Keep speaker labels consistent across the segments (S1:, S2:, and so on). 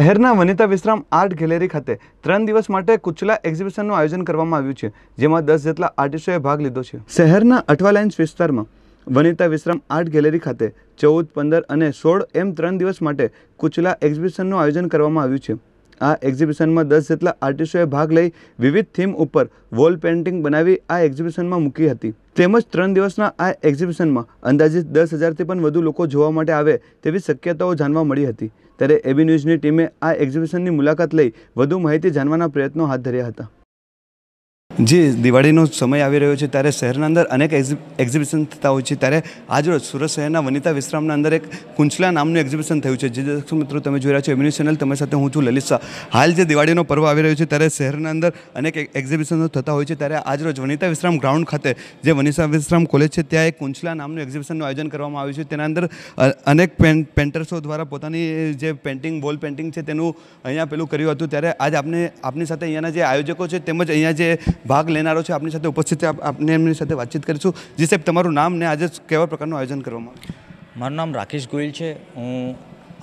S1: શહેરના વનિતા વિશ્રામ art gallery ખાતે ત્રણ દિવસ માટે કુચલા એક્ઝિબિશનનું આયોજન કરવામાં આવ્યું છે જેમાં દસ જેટલા આર્ટિસ્ટોએ ભાગ લીધો છે શહેરના અઠવા લાઇન્સ વિસ્તારમાં વનિતા વિશ્રામ આર્ટ ગેલેરી ખાતે ચૌદ પંદર અને સોળ એમ ત્રણ દિવસ માટે કુચલા એક્ઝિબિશનનું આયોજન કરવામાં આવ્યું છે આ એક્ઝિબિશનમાં દસ જેટલા આર્ટિસ્ટોએ ભાગ લઈ વિવિધ થીમ ઉપર વોલ પેઇન્ટિંગ બનાવી આ એક્ઝિબિશનમાં મૂકી હતી તેમજ ત્રણ દિવસના આ એક્ઝિબિશનમાં અંદાજિત દસ હજારથી પણ વધુ લોકો જોવા માટે આવે તેવી શક્યતાઓ જાણવા મળી હતી ત્યારે એબી ન્યૂઝની ટીમે આ એક્ઝિબિશનની મુલાકાત લઈ વધુ માહિતી જાણવાના પ્રયત્નો હાથ ધર્યા હતા જે દિવાળીનો સમય આવી રહ્યો છે ત્યારે શહેરના અંદર અનેક એક્ઝિબિશન થતા હોય છે ત્યારે આજ રોજ સુરત શહેરના વનિતા વિશ્રામના અંદર એક કુંચલા નામનું એક્ઝિબિશન થયું છે જે દર્શક મિત્રો તમે જોઈ રહ્યા છો એમ્યુનિસ ચેનલ તમારી સાથે હું છું લલિત હાલ જે દિવાળીનો પર્વ આવી રહ્યો છે ત્યારે શહેરના અંદર અનેક એક્ઝિબિશનો થતા હોય છે ત્યારે આજ રોજ વનિતા વિશ્રામ ગ્રાઉન્ડ ખાતે જે વનિતા વિશ્રામ કોલેજ છે ત્યાં એક કુંચલા નામનું એક્ઝિબિશનનું આયોજન કરવામાં આવ્યું છે તેના અંદર અનેક પેન્ટર્સો દ્વારા પોતાની જે પેન્ટિંગ વોલ પેન્ટિંગ છે તેનું અહીંયા પેલું કર્યું હતું ત્યારે આજ આપને આપની સાથે અહીંયાના જે આયોજકો છે તેમજ અહીંયા જે ભાગ લેનારો છે આપની સાથે ઉપસ્થિત આપને એમની સાથે વાતચીત કરીશું જી સાહેબ તમારું નામ ને આજે કેવા પ્રકારનું આયોજન કરવામાં
S2: મારું નામ રાકેશ ગોયલ છે હું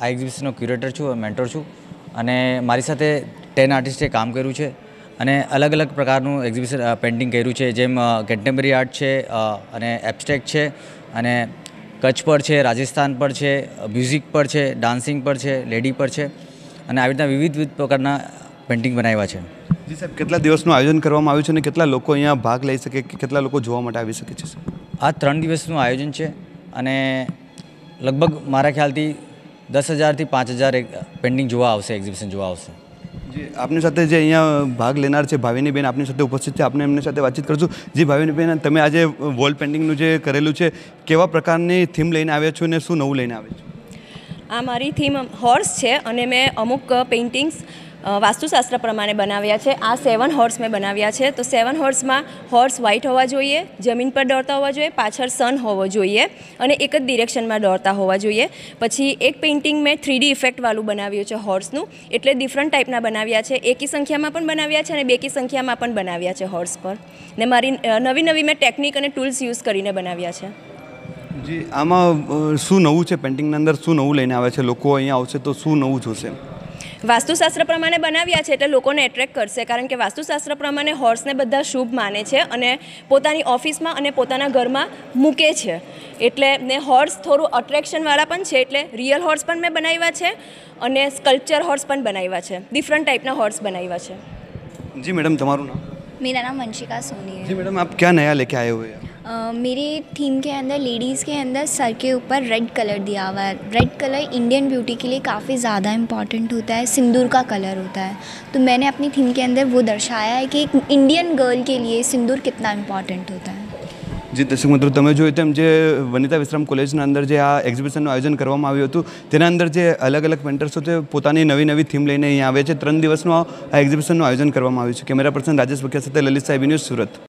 S2: આ એક્ઝિબિશનનો ક્યુરેટર છું મેન્ટર છું અને મારી સાથે ટેન આર્ટિસ્ટે કામ કર્યું છે અને અલગ અલગ પ્રકારનું એક્ઝિબિશન પેઇન્ટિંગ કર્યું છે જેમ કેન્ટેમ્પરરી આર્ટ છે અને એબ્સ્ટ્રેક્ટ છે અને કચ્છ પર છે રાજસ્થાન પર છે મ્યુઝિક પર છે ડાન્સિંગ પર છે લેડી પર છે અને
S1: આવી રીતના વિવિધ વિવિધ પ્રકારના
S2: પેઇન્ટિંગ બનાવ્યા છે
S1: જી સાહેબ કેટલા દિવસનું આયોજન કરવામાં આવ્યું છે અને કેટલા લોકો અહીંયા ભાગ લઈ શકે કે કેટલા લોકો જોવા માટે આવી શકે છે આ ત્રણ દિવસનું આયોજન છે
S2: અને લગભગ મારા ખ્યાલથી દસ હજારથી પાંચ હજાર પેન્ટિંગ જોવા આવશે એક્ઝિબિશન જોવા આવશે
S1: જી આપની સાથે જે અહીંયા ભાગ લેનાર છે ભાવિનીબેન આપની સાથે ઉપસ્થિત છે આપણે એમની સાથે વાતચીત કરશું જી ભાવિનીબેન તમે આજે વોલ પેન્ટિંગનું જે કરેલું છે કેવા પ્રકારની થીમ લઈને આવ્યા છો અને શું નવું લઈને આવ્યા
S3: છો આ મારી થીમ હોર્સ છે અને મેં અમુક પેઇન્ટિંગ્સ વાસ્તુશાસ્ત્ર પ્રમાણે બનાવ્યા છે આ સેવન હોર્સ મેં બનાવ્યા છે તો સેવન હોર્સમાં હોર્સ વ્હાઇટ હોવા જોઈએ જમીન પર દોડતા હોવા જોઈએ પાછળ સન હોવો જોઈએ અને એક જ ડિરેક્શનમાં દોડતા હોવા જોઈએ પછી એક પેઇન્ટિંગ મેં થ્રીડી ઇફેક્ટવાળું બનાવ્યું છે હોર્સનું એટલે ડિફરન્ટ ટાઈપના બનાવ્યા છે એકી સંખ્યામાં પણ બનાવ્યા છે અને બેકી સંખ્યામાં પણ બનાવ્યા છે હોર્સ પર ને મારી નવી નવી મેં ટેકનિક અને ટૂલ્સ યુઝ કરીને બનાવ્યા છે
S1: જી આમાં શું નવું છે પેઇન્ટિંગના અંદર શું નવું લઈને આવે છે લોકો અહીંયા આવશે તો શું નવું જોશે
S3: વાસ્તુશાસ્ત્ર પ્રમાણે બનાવ્યા છે એટલે લોકોને એટ્રેક્ટ કરશે કારણ કે વાસ્તુશાસ્ત્ર પ્રમાણે હોર્સને બધા શુભ માને છે અને પોતાની ઓફિસમાં અને પોતાના ઘરમાં મૂકે છે એટલે ને હોર્સ થોડું અટ્રેક્શનવાળા પણ છે એટલે રિયલ હોર્સ પણ મેં બનાવ્યા છે અને સ્કલ્પચર હોર્સ પણ બનાવ્યા છે ડિફરન્ટ ટાઈપના હોર્સ બનાવ્યા છે
S1: જી મેડમ તમારું નામ
S3: मेरा નામ वंशिका સોની है जी
S1: मैडम आप क्या नया लेके आए हुए
S3: અ મારી થીમ કે અંદર લેડીઝ કે અંદર સર કે ઉપર રેડ કલર દિયા ہوا હે રેડ કલર ઇન્ડિયન બ્યુટી કે લિયે કાફી જ્યાદા ઇમ્પોર્ટન્ટ હોતા હે સિંદૂર કા કલર હોતા હે તો મેને અપની થીમ કે અંદર વો દર્શાયા હે કે એક ઇન્ડિયન ગર્લ કે લિયે સિંદૂર કિતના ઇમ્પોર્ટન્ટ હોતા હે
S1: જે તસમંતર તમે જો હે તેમ જે વનિતા વિશ્રામ કોલેજ ના અંદર જે આ એક્ઝિબિશન નો આયોજન કરવામાં આવ્યો તો તેના અંદર જે અલગ અલગ વેન્ટર્સ હોતે પોતાને નવી નવી થીમ લઈને અહીં આવે છે 3 દિવસ નો એક્ઝિબિશન નો આયોજન કરવામાં આવ્યો છે કેમેરા પર્સન રાજેશ વખા સાથે લલિતા સાહેબની સુરત